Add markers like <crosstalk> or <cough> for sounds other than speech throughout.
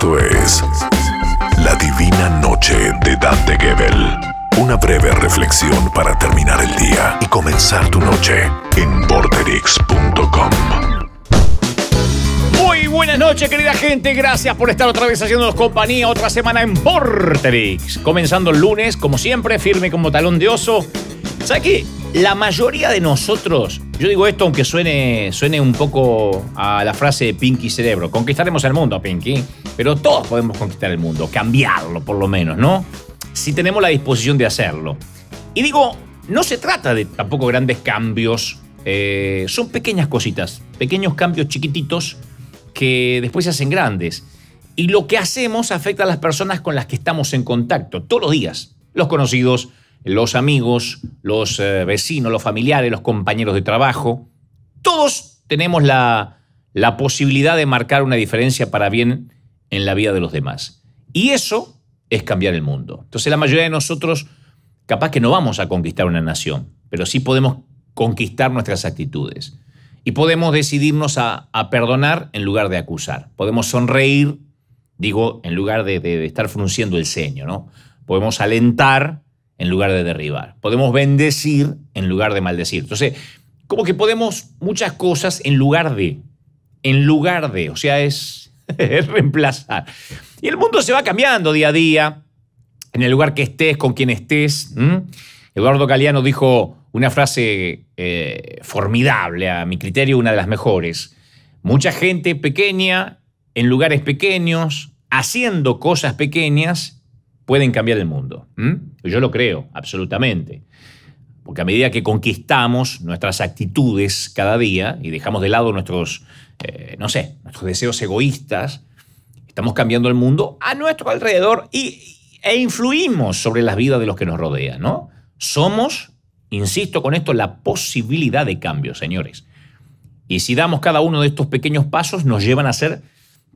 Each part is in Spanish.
Esto es La Divina Noche de Dante Gebel. Una breve reflexión para terminar el día y comenzar tu noche en borderix.com. Muy buenas noches, querida gente. Gracias por estar otra vez haciéndonos compañía otra semana en Borderix. Comenzando el lunes, como siempre, firme como talón de oso. ¿Sabes qué? La mayoría de nosotros yo digo esto aunque suene, suene un poco a la frase de Pinky Cerebro. Conquistaremos el mundo, Pinky. Pero todos podemos conquistar el mundo, cambiarlo por lo menos, ¿no? Si tenemos la disposición de hacerlo. Y digo, no se trata de tampoco grandes cambios. Eh, son pequeñas cositas, pequeños cambios chiquititos que después se hacen grandes. Y lo que hacemos afecta a las personas con las que estamos en contacto todos los días. Los conocidos, los amigos, los eh, vecinos, los familiares, los compañeros de trabajo. Todos tenemos la, posibilidad de marcar una diferencia para bien en la vida de los demás. Y eso es cambiar el mundo. Entonces la mayoría de nosotros capaz que no vamos a conquistar una nación, pero sí podemos conquistar nuestras actitudes. Y podemos decidirnos a, perdonar en lugar de acusar. Podemos sonreír, digo, en lugar de, de estar frunciendo el ceño, ¿no? Podemos alentar en lugar de derribar. Podemos bendecir en lugar de maldecir. Entonces, como que podemos muchas cosas en lugar de, en lugar de, o sea, es, <laughs> reemplazar. Y el mundo se va cambiando día a día, en el lugar que estés, con quien estés. Eduardo Galeano dijo una frase eh, formidable, a mi criterio una de las mejores. Mucha gente pequeña, en lugares pequeños, haciendo cosas pequeñas, pueden cambiar el mundo. Yo lo creo, absolutamente. Porque a medida que conquistamos nuestras actitudes cada día y dejamos de lado nuestros, eh, no sé, nuestros deseos egoístas, estamos cambiando el mundo a nuestro alrededor y, e influimos sobre las vidas de los que nos rodean, ¿no? Somos, insisto con esto, la posibilidad de cambio, señores. Y si damos cada uno de estos pequeños pasos, nos llevan a hacer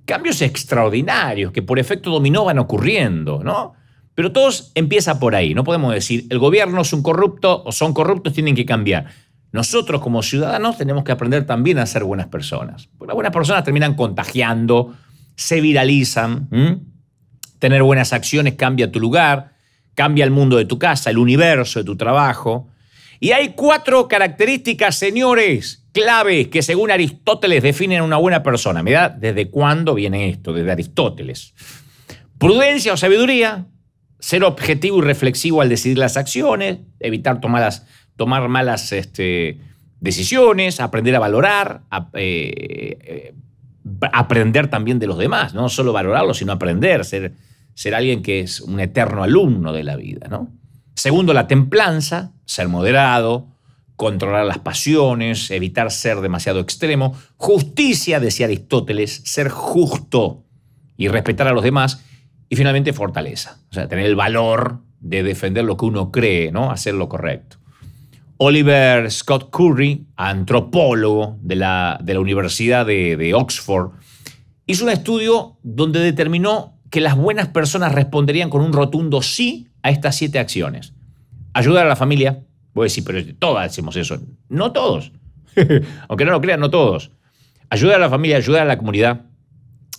cambios extraordinarios que por efecto dominó van ocurriendo, ¿no? Pero todo empieza por ahí. No podemos decir, el gobierno es un corrupto o son corruptos, tienen que cambiar. Nosotros como ciudadanos tenemos que aprender también a ser buenas personas. Porque las buenas personas terminan contagiando, se viralizan. Tener buenas acciones cambia tu lugar, cambia el mundo de tu casa, el universo de tu trabajo. Y hay cuatro características, señores, claves que según Aristóteles definen a una buena persona. Mirá, ¿desde cuándo viene esto? Desde Aristóteles. Prudencia o sabiduría, ser objetivo y reflexivo al decidir las acciones, evitar tomar malas este, decisiones, aprender a valorar, eh, eh, aprender también de los demás, no solo valorarlos, sino aprender, ser, ser alguien que es un eterno alumno de la vida. ¿no? Segundo, la templanza, ser moderado, controlar las pasiones, evitar ser demasiado extremo. Justicia, decía Aristóteles, ser justo y respetar a los demás. Y finalmente, fortaleza. O sea, tener el valor de defender lo que uno cree, ¿no? Hacer lo correcto. Oliver Scott Curry, antropólogo de la, Universidad de, de Oxford, hizo un estudio donde determinó que las buenas personas responderían con un rotundo sí a estas siete acciones. Ayudar a la familia. Voy a decir, pero todas hacemos eso. No todos. <laughs> Aunque no lo crean, no todos. Ayudar a la familia, ayudar a la comunidad,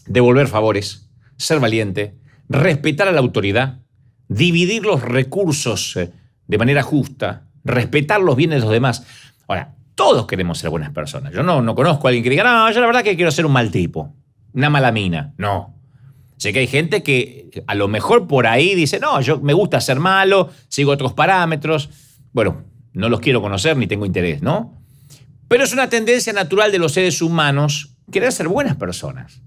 devolver favores, ser valiente, respetar a la autoridad, dividir los recursos eh, de manera justa, respetar los bienes de los demás. Ahora, todos queremos ser buenas personas. Yo no, conozco a alguien que diga, no, yo la verdad que quiero ser un mal tipo, una mala mina. No. Sé que hay gente que a lo mejor por ahí dice, no, yo me gusta ser malo, sigo otros parámetros. Bueno, no los quiero conocer ni tengo interés, ¿no? Pero es una tendencia natural de los seres humanos querer ser buenas personas.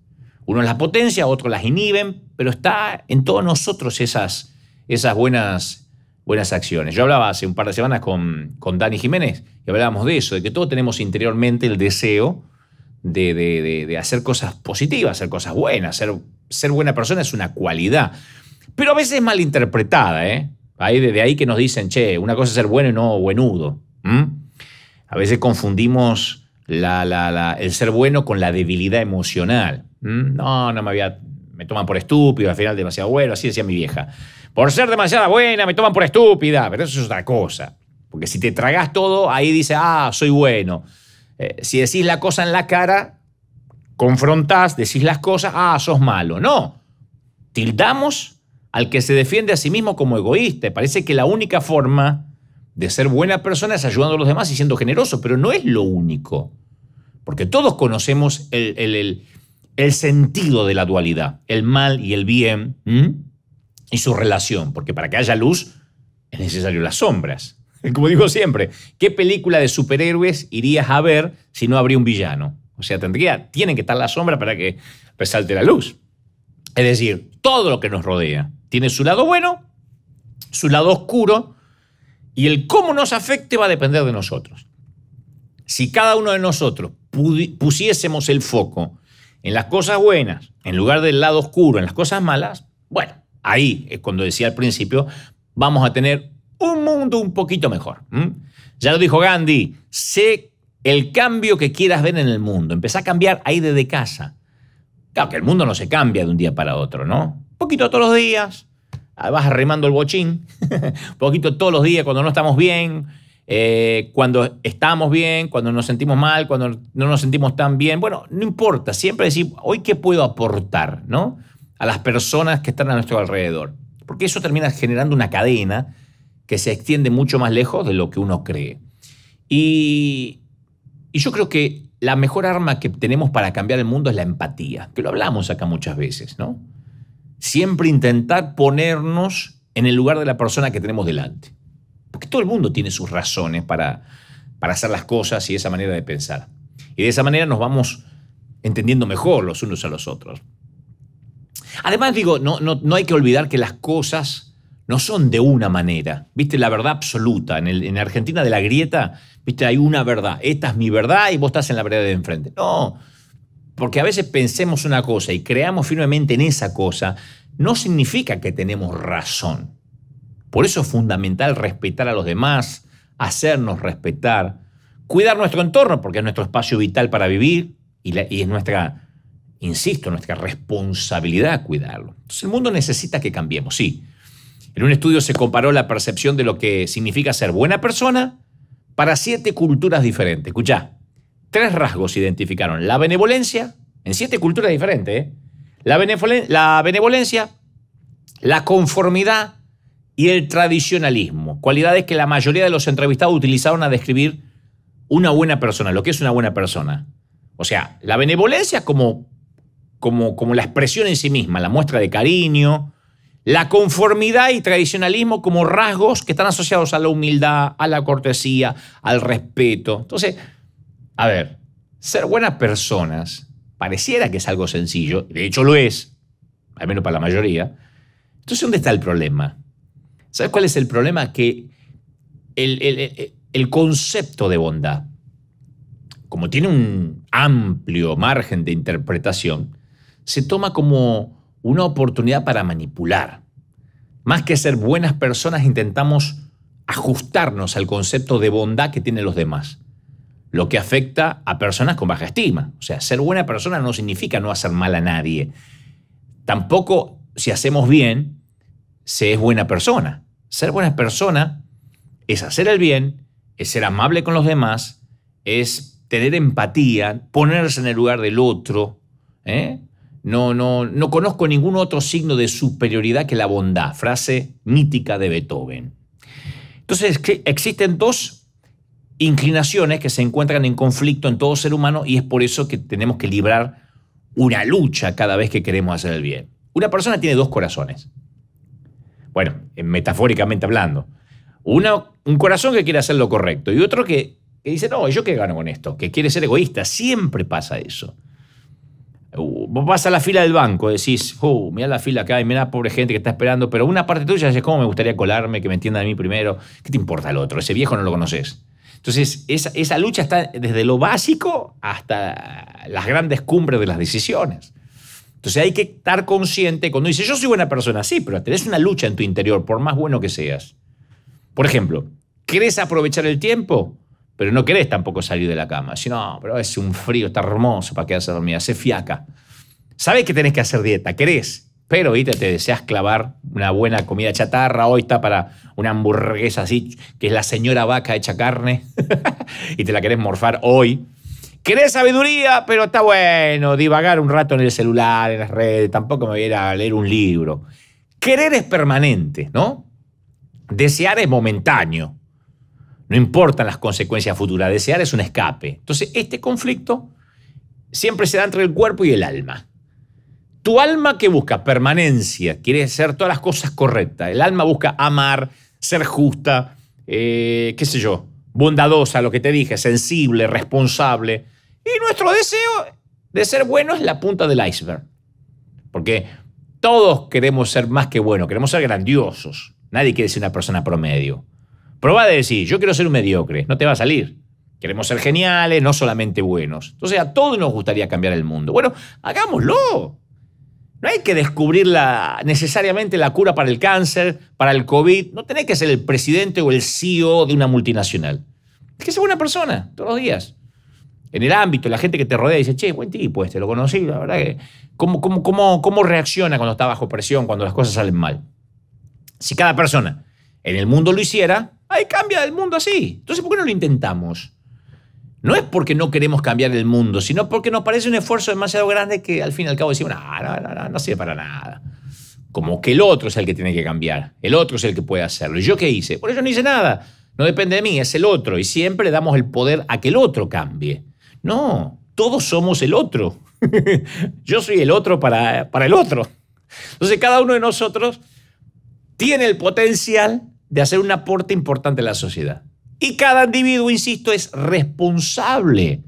Uno las potencia, otro las inhiben, pero está en todos nosotros esas, esas buenas, buenas acciones. Yo hablaba hace un par de semanas con, con Dani Jiménez y hablábamos de eso, de que todos tenemos interiormente el deseo de, hacer cosas positivas, hacer cosas buenas. Ser, ser buena persona es una cualidad, pero a veces malinterpretada, ¿eh? Ahí, desde ahí que nos dicen, che, una cosa es ser bueno y no buenudo. A veces confundimos el ser bueno con la debilidad emocional. Mm, no, no me había. Me toman por estúpido, al final demasiado bueno, así decía mi vieja. Por ser demasiada buena, me toman por estúpida, pero eso es otra cosa. Porque si te tragas todo, ahí dice, ah, soy bueno. Eh, si decís la cosa en la cara, confrontás, decís las cosas, ah, sos malo. No. Tildamos al que se defiende a sí mismo como egoísta. Parece que la única forma de ser buena persona es ayudando a los demás y siendo generoso, pero no es lo único. Porque todos conocemos el, el, el sentido de la dualidad, el mal y el bien y su relación, porque para que haya luz es necesario las sombras. <laughs> Como digo siempre, ¿qué película de superhéroes irías a ver si no habría un villano? O sea, tendría, tienen que estar la sombra para que resalte la luz. Es decir, todo lo que nos rodea tiene su lado bueno, su lado oscuro, y el cómo nos afecte va a depender de nosotros. Si cada uno de nosotros pusiésemos el foco en las cosas buenas, en lugar del lado oscuro, en las cosas malas, bueno, ahí es cuando decía al principio, vamos a tener un mundo un poquito mejor. Ya lo dijo Gandhi, sé el cambio que quieras ver en el mundo. Empezá a cambiar ahí desde casa. Claro que el mundo no se cambia de un día para otro, ¿no? Un poquito todos los días, ah, vas arrimando el bochín, un <laughs> poquito todos los días cuando no estamos bien, eh, cuando estamos bien, cuando nos sentimos mal, cuando no nos sentimos tan bien. Bueno, no importa, siempre decir, hoy qué puedo aportar, ¿no? A las personas que están a nuestro alrededor. Porque eso termina generando una cadena que se extiende mucho más lejos de lo que uno cree. Y, y yo creo que la mejor arma que tenemos para cambiar el mundo es la empatía, que lo hablamos acá muchas veces, ¿no? Siempre intentar ponernos en el lugar de la persona que tenemos delante. Porque todo el mundo tiene sus razones para, para hacer las cosas y esa manera de pensar. Y de esa manera nos vamos entendiendo mejor los unos a los otros. Además, digo, no, no, hay que olvidar que las cosas no son de una manera. ¿Viste? La verdad absoluta. En, Argentina de la grieta, ¿viste? Hay una verdad. Esta es mi verdad y vos estás en la verdad de enfrente. No. Porque a veces pensemos una cosa y creamos firmemente en esa cosa, no significa que tenemos razón. Por eso es fundamental respetar a los demás, hacernos respetar, cuidar nuestro entorno, porque es nuestro espacio vital para vivir y, es nuestra, insisto, nuestra responsabilidad cuidarlo. Entonces el mundo necesita que cambiemos, sí. En un estudio se comparó la percepción de lo que significa ser buena persona para siete culturas diferentes. Escuchá, tres rasgos identificaron. La benevolencia, en siete culturas diferentes. ¿eh? la benevolencia, la conformidad, y el tradicionalismo, cualidades que la mayoría de los entrevistados utilizaron a describir una buena persona, lo que es una buena persona. O sea, la benevolencia como, como, como la expresión en sí misma, la muestra de cariño, la conformidad y tradicionalismo como rasgos que están asociados a la humildad, a la cortesía, al respeto. Entonces, a ver, ser buenas personas pareciera que es algo sencillo, de hecho lo es, al menos para la mayoría. Entonces, ¿dónde está el problema? ¿Sabes cuál es el problema? Que el, concepto de bondad, como tiene un amplio margen de interpretación, se toma como una oportunidad para manipular. Más que ser buenas personas, intentamos ajustarnos al concepto de bondad que tienen los demás, lo que afecta a personas con baja estima. O sea, ser buena persona no significa no hacer mal a nadie. Tampoco si hacemos bien, se es buena persona. Ser buena persona es hacer el bien, es ser amable con los demás, es tener empatía, ponerse en el lugar del otro. ¿eh? No, no, no conozco ningún otro signo de superioridad que la bondad, frase mítica de Beethoven. Entonces existen dos inclinaciones que se encuentran en conflicto en todo ser humano y es por eso que tenemos que librar una lucha cada vez que queremos hacer el bien. Una persona tiene dos corazones. Bueno, metafóricamente hablando. un corazón que quiere hacer lo correcto y otro que, dice, no, ¿yo qué gano con esto? Que quiere ser egoísta. Siempre pasa eso. Uh, vos vas a la fila del banco, decís, oh, uh, mira la fila acá y la pobre gente que está esperando, pero una parte tuya dice ¿cómo me gustaría colarme, que me entienda a mí primero? ¿Qué te importa el otro? Ese viejo no lo conoces. Entonces, esa, esa lucha está desde lo básico hasta las grandes cumbres de las decisiones sea, hay que estar consciente cuando dices, yo soy buena persona, sí, pero tenés una lucha en tu interior, por más bueno que seas. Por ejemplo, ¿querés aprovechar el tiempo? Pero no querés tampoco salir de la cama. Si no, pero es un frío, está hermoso para quedarse dormida, se fiaca. Sabes que tenés que hacer dieta, querés, pero ahorita te deseas clavar una buena comida chatarra, hoy está para una hamburguesa así, que es la señora vaca hecha carne, <laughs> y te la querés morfar hoy Querés sabiduría, pero está bueno divagar un rato en el celular, en las redes, tampoco me voy a ir a leer un libro. Querer es permanente, ¿no? Desear es momentáneo. No importan las consecuencias futuras, desear es un escape. Entonces, este conflicto siempre se da entre el cuerpo y el alma. Tu alma que busca permanencia, quiere hacer todas las cosas correctas. El alma busca amar, ser justa, eh, qué sé yo, bondadosa, lo que te dije, sensible, responsable. Y nuestro deseo de ser bueno es la punta del iceberg. Porque todos queremos ser más que buenos, queremos ser grandiosos. Nadie quiere ser una persona promedio. Proba de decir, yo quiero ser un mediocre, no te va a salir. Queremos ser geniales, no solamente buenos. Entonces a todos nos gustaría cambiar el mundo. Bueno, hagámoslo. No hay que descubrir necesariamente la cura para el cáncer, para el COVID. No tenés que ser el presidente o el CEO de una multinacional. Es que ser una persona todos los días en el ámbito, la gente que te rodea dice, che, buen tipo este, lo conocí, la verdad que... ¿Cómo, cómo, cómo, cómo reacciona cuando está bajo presión, cuando las cosas salen mal? Si cada persona en el mundo lo hiciera, ahí cambia el mundo así. Entonces, ¿por qué no lo intentamos? No es porque no queremos cambiar el mundo, sino porque nos parece un esfuerzo demasiado grande que al fin y al cabo decimos, no, no, no, no, no sirve para nada. Como que el otro es el que tiene que cambiar, el otro es el que puede hacerlo. ¿Y yo qué hice? Por eso no hice nada. No depende de mí, es el otro. Y siempre damos el poder a que el otro cambie. No, todos somos el otro. <laughs> Yo soy el otro para, el otro. Entonces cada uno de nosotros tiene el potencial de hacer un aporte importante a la sociedad. Y cada individuo, insisto, es responsable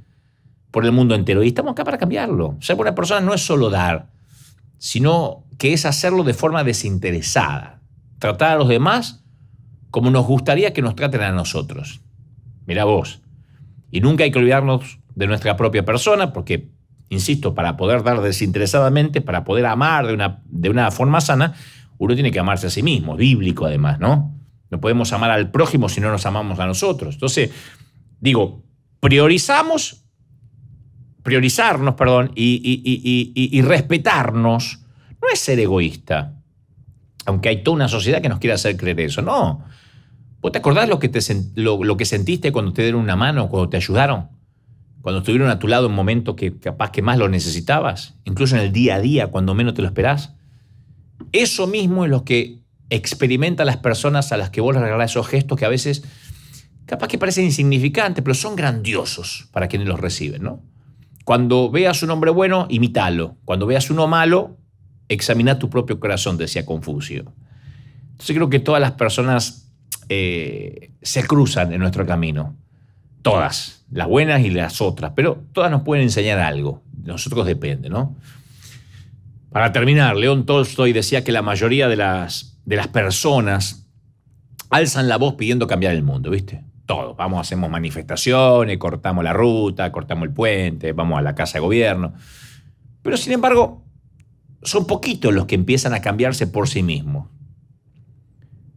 por el mundo entero. Y estamos acá para cambiarlo. Ser buena persona no es solo dar, sino que es hacerlo de forma desinteresada. Tratar a los demás como nos gustaría que nos traten a nosotros. Mira vos. Y nunca hay que olvidarnos de nuestra propia persona, porque, insisto, para poder dar desinteresadamente, para poder amar de una, de una forma sana, uno tiene que amarse a sí mismo, bíblico además, ¿no? No podemos amar al prójimo si no nos amamos a nosotros. Entonces, digo, priorizamos, priorizarnos, perdón, y, y, y, y, respetarnos, no es ser egoísta. Aunque hay toda una sociedad que nos quiere hacer creer eso, no. ¿Vos te acordás lo que, te, lo, lo que sentiste cuando te dieron una mano, cuando te ayudaron? cuando estuvieron a tu lado en momentos que capaz que más lo necesitabas, incluso en el día a día, cuando menos te lo esperás. Eso mismo es lo que experimentan las personas a las que vos le regalás esos gestos que a veces capaz que parecen insignificantes, pero son grandiosos para quienes los reciben, ¿no? Cuando veas un hombre bueno, imítalo. Cuando veas uno malo, examina tu propio corazón, decía Confucio. Entonces creo que todas las personas eh, se cruzan en nuestro camino. Todas, las buenas y las otras, pero todas nos pueden enseñar algo. nosotros depende, ¿no? Para terminar, León Tolstoy decía que la mayoría de las, de las personas alzan la voz pidiendo cambiar el mundo, ¿viste? Todo. Vamos, hacemos manifestaciones, cortamos la ruta, cortamos el puente, vamos a la casa de gobierno. Pero sin embargo, son poquitos los que empiezan a cambiarse por sí mismos.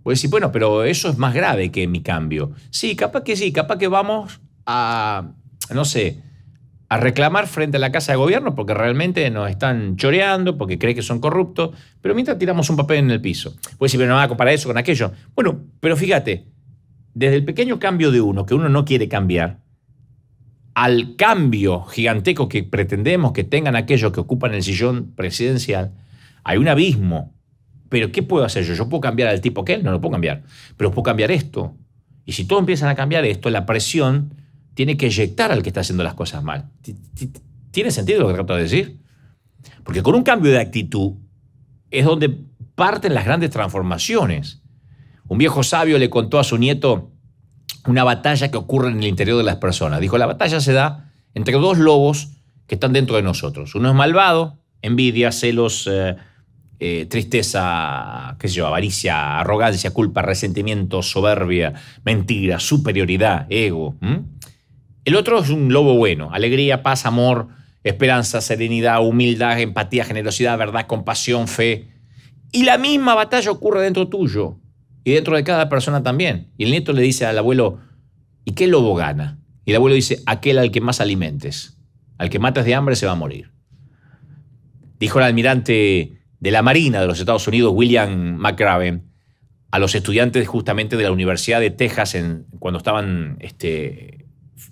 Pues decir, bueno, pero eso es más grave que mi cambio. Sí, capaz que sí, capaz que vamos a, no sé, a reclamar frente a la Casa de Gobierno porque realmente nos están choreando, porque cree que son corruptos, pero mientras tiramos un papel en el piso. Pues decir, pero no va a comparar eso con aquello. Bueno, pero fíjate, desde el pequeño cambio de uno, que uno no quiere cambiar, al cambio gigantesco que pretendemos que tengan aquellos que ocupan el sillón presidencial, hay un abismo pero ¿qué puedo hacer yo? Yo puedo cambiar al tipo que él, no lo puedo cambiar, pero puedo cambiar esto. Y si todos empiezan a cambiar esto, la presión tiene que eyectar al que está haciendo las cosas mal. ¿Tiene sentido lo que trato de decir? Porque con un cambio de actitud es donde parten las grandes transformaciones. Un viejo sabio le contó a su nieto una batalla que ocurre en el interior de las personas. Dijo, la batalla se da entre dos lobos que están dentro de nosotros. Uno es malvado, envidia, celos, eh, eh, tristeza, qué sé yo, avaricia, arrogancia, culpa, resentimiento, soberbia, mentira, superioridad, ego. El otro es un lobo bueno, alegría, paz, amor, esperanza, serenidad, humildad, empatía, generosidad, verdad, compasión, fe. Y la misma batalla ocurre dentro tuyo y dentro de cada persona también. Y el nieto le dice al abuelo, ¿y qué lobo gana? Y el abuelo dice, aquel al que más alimentes, al que matas de hambre se va a morir. Dijo el almirante de la Marina de los Estados Unidos, William McRaven, a los estudiantes justamente de la Universidad de Texas en, cuando estaban este,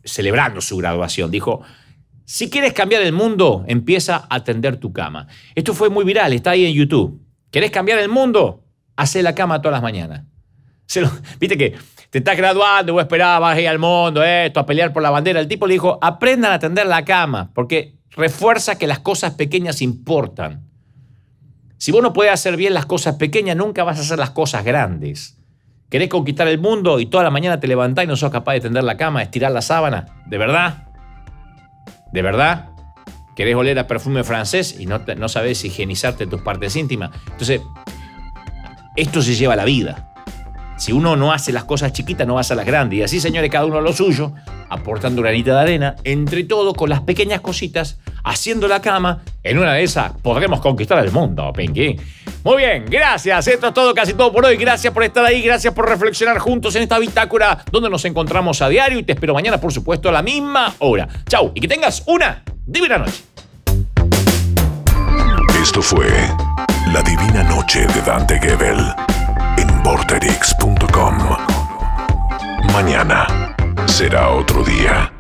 celebrando su graduación. Dijo, si quieres cambiar el mundo, empieza a atender tu cama. Esto fue muy viral, está ahí en YouTube. ¿Querés cambiar el mundo? Hacé la cama todas las mañanas. <laughs> Viste que te estás graduando, vos esperabas ir al mundo, esto, a pelear por la bandera. El tipo le dijo, aprendan a tender la cama, porque refuerza que las cosas pequeñas importan. Si vos no puedes hacer bien las cosas pequeñas, nunca vas a hacer las cosas grandes. ¿Querés conquistar el mundo y toda la mañana te levantás y no sos capaz de tender la cama, estirar la sábana? ¿De verdad? ¿De verdad? ¿Querés oler a perfume francés y no, sabes no sabés higienizarte tus partes íntimas? Entonces, esto se lleva a la vida. Si uno no hace las cosas chiquitas, no vas a las grandes. Y así, señores, cada uno lo suyo, aportando anita de arena, entre todo, con las pequeñas cositas, haciendo la cama, en una de esas podremos conquistar el mundo, Pinky. Muy bien, gracias. Esto es todo, casi todo por hoy. Gracias por estar ahí, gracias por reflexionar juntos en esta bitácora donde nos encontramos a diario y te espero mañana, por supuesto, a la misma hora. Chau y que tengas una divina noche. Esto fue La Divina Noche de Dante Gebel en vorterix.com. Mañana será otro día.